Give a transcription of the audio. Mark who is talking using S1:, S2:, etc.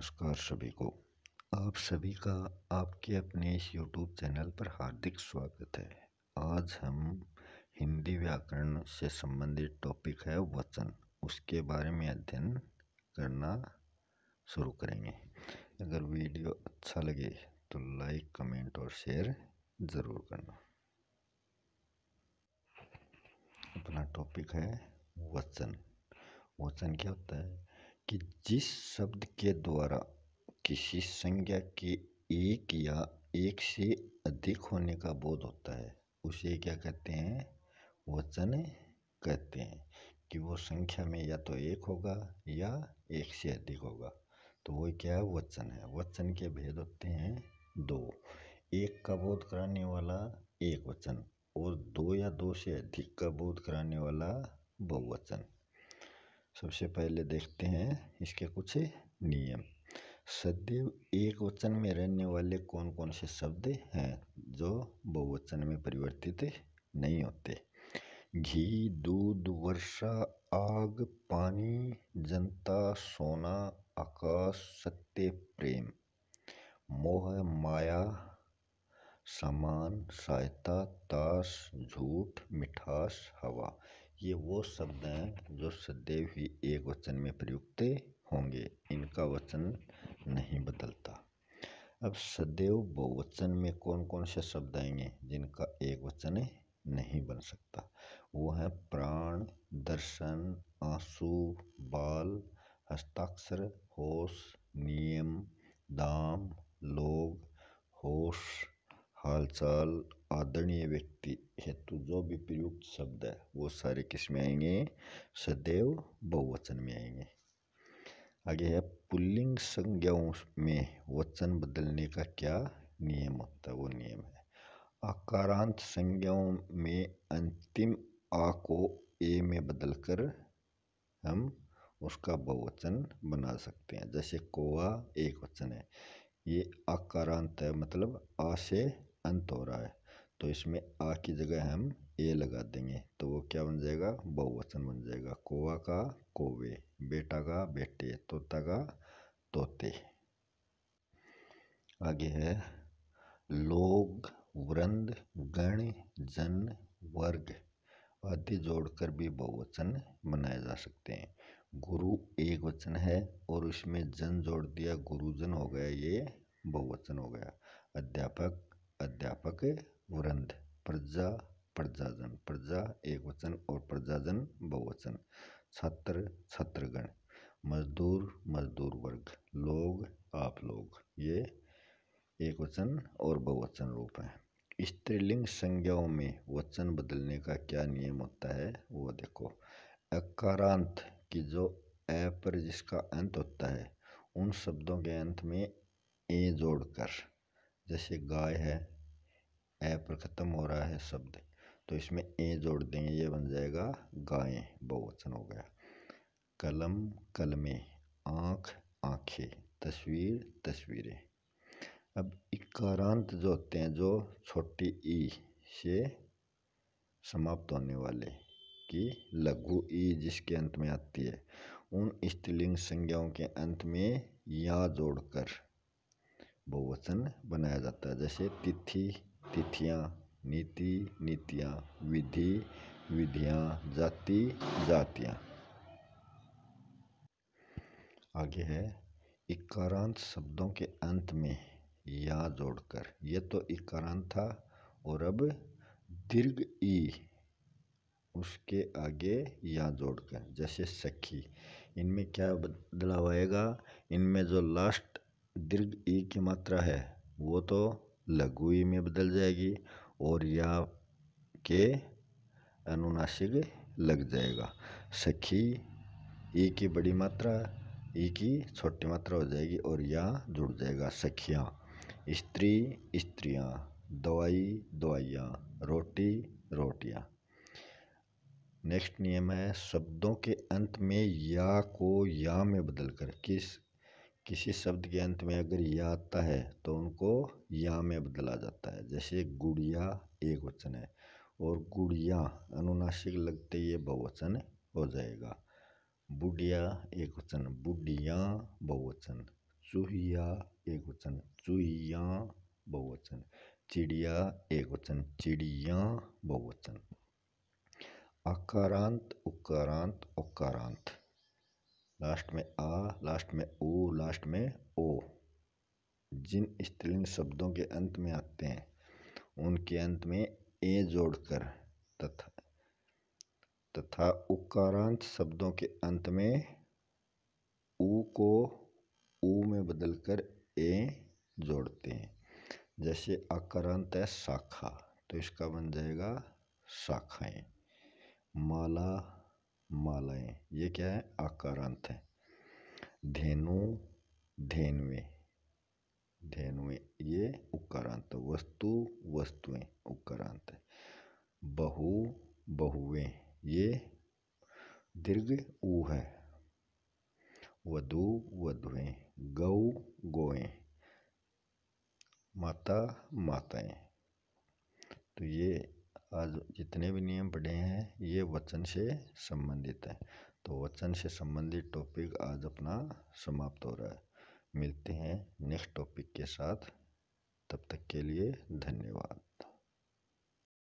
S1: नमस्कार सभी को आप सभी का आपके अपने इस यूट्यूब चैनल पर हार्दिक स्वागत है आज हम हिंदी व्याकरण से संबंधित टॉपिक है वचन उसके बारे में अध्ययन करना शुरू करेंगे अगर वीडियो अच्छा लगे तो लाइक कमेंट और शेयर ज़रूर करना अपना टॉपिक है वचन वचन क्या होता है कि जिस शब्द के द्वारा किसी संज्ञा के एक या एक से अधिक होने का बोध होता है उसे क्या कहते हैं वचन कहते हैं कि वो संख्या में या तो एक होगा या एक से अधिक होगा तो वो क्या है वचन है वचन के भेद होते हैं दो एक का बोध कराने वाला एक वचन और दो या दो से अधिक का बोध कराने वाला बहुवचन सबसे पहले देखते हैं इसके कुछ नियम सदैव एक वचन में रहने वाले कौन कौन से शब्द हैं जो बहुवचन में परिवर्तित नहीं होते घी दूध वर्षा आग पानी जनता सोना आकाश सत्य प्रेम मोह माया समान सहायता ताश झूठ मिठास हवा ये वो शब्द हैं जो सदैव ही एक वचन में प्रयुक्त होंगे इनका वचन नहीं बदलता अब सदैव बहुवचन में कौन कौन से शब्द आएंगे जिनका एक वचन नहीं बन सकता वो है प्राण दर्शन आंसू बाल हस्ताक्षर होश नियम दाम लोग होश हालचाल आदरणीय व्यक्ति हेतु जो भी प्रयुक्त शब्द है वो सारे किस में आएंगे सदैव बहुवचन में आएंगे आगे है पुल्लिंग संज्ञाओं में वचन बदलने का क्या नियम होता है वो नियम है आकारांत संज्ञाओं में अंतिम आ को ए में बदलकर हम उसका बहुवचन बना सकते हैं जैसे कोआ एक वचन है ये आकारांत है मतलब आ से अंत हो रहा है तो इसमें आ की जगह हम ए लगा देंगे तो वो क्या बन जाएगा बहुवचन बन जाएगा कोवा का कोवे बेटा का बेटे तोता का तोते आगे है लोग वृंद गण जन वर्ग आदि जोड़कर भी बहुवचन बनाए जा सकते हैं गुरु एक वचन है और उसमें जन जोड़ दिया गुरुजन हो गया ये बहुवचन हो गया अध्यापक अध्यापक वृंद प्रजा प्रजाजन प्रजा एक वचन और प्रजाजन बहुवचन छत्र छत्रगण मजदूर मजदूर वर्ग लोग आप लोग ये एक वचन और बहुवचन रूप है स्त्रीलिंग संज्ञाओं में वचन बदलने का क्या नियम होता है वो देखो अकारांत की जो ए पर जिसका अंत होता है उन शब्दों के अंत में ए जोड़कर जैसे गाय है ए पर ख़त्म हो रहा है शब्द तो इसमें ए जोड़ देंगे ये बन जाएगा गायें बहुवचन हो गया कलम कलमे आँख आँखें तस्वीर तस्वीरें अब इकारांत जो होते हैं जो छोटी ई से समाप्त होने वाले की लघु ई जिसके अंत में आती है उन स्त्रीलिंग संज्ञाओं के अंत में या जोड़कर बहुवचन बनाया जाता है जैसे तिथि तिथियां नीति नीतियां विधि विधियां जाति जातियां आगे है इकारांत शब्दों के अंत में या जोड़कर ये तो इकारांत था और अब दीर्घ ई उसके आगे या जोड़कर जैसे सखी इनमें क्या बदलाव आएगा इनमें जो लास्ट दीर्घ ई की मात्रा है वो तो लघु ई में बदल जाएगी और या के अनुनाशिक लग जाएगा सखी ई की बड़ी मात्रा ई की छोटी मात्रा हो जाएगी और या जुड़ जाएगा सखियाँ स्त्री स्त्रियाँ दवाई दवाइयाँ रोटी रोटियाँ नेक्स्ट नियम है शब्दों के अंत में या को या में बदलकर किस किसी शब्द के अंत में अगर या आता है तो उनको या में बदला जाता है जैसे गुड़िया एक वचन है और गुड़िया अनुनासिक लगते ये बहुवचन हो जाएगा बुढ़िया एक वचन बुढ़िया बहुवचन चूहिया एक वचन चूहिया बहुवचन चिड़िया एक वचन चिड़िया बहुवचन आकारांत उकारांत उकारांत लास्ट में आ लास्ट में ऊ लास्ट में ओ जिन स्त्रीलिंग शब्दों के अंत में आते हैं उनके अंत में ए जोड़कर तथा तथा उकारांत शब्दों के अंत में ऊ को ऊ में बदलकर ए जोड़ते हैं जैसे अकारांत है शाखा तो इसका बन जाएगा शाखाएं माला मालाएं ये क्या है आकारांत है धेनु धेनवे धेनवे ये उकारांत वस्तु वस्तुएं उकारांत है बहु बहुए ये दीर्घ उ है वधु वधुएं गौ गोएं माता माताएं तो ये आज जितने भी नियम पढ़े हैं ये वचन से संबंधित हैं तो वचन से संबंधित टॉपिक आज अपना समाप्त हो रहा है मिलते हैं नेक्स्ट टॉपिक के साथ तब तक के लिए धन्यवाद